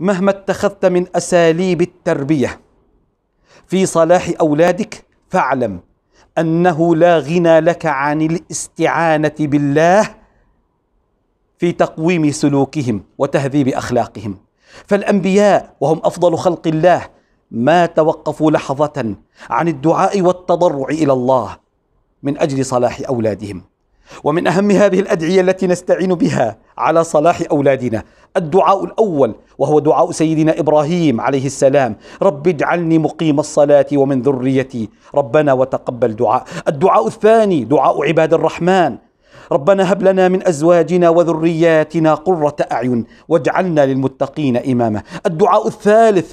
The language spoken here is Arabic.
مهما اتخذت من اساليب التربيه في صلاح اولادك فاعلم انه لا غنى لك عن الاستعانه بالله في تقويم سلوكهم وتهذيب اخلاقهم فالانبياء وهم افضل خلق الله ما توقفوا لحظه عن الدعاء والتضرع الى الله من اجل صلاح اولادهم ومن أهم هذه الأدعية التي نستعين بها على صلاح أولادنا الدعاء الأول وهو دعاء سيدنا إبراهيم عليه السلام رب اجعلني مقيم الصلاة ومن ذريتي ربنا وتقبل دعاء الدعاء الثاني دعاء عباد الرحمن ربنا هب لنا من ازواجنا وذرياتنا قره اعين واجعلنا للمتقين اماما الدعاء الثالث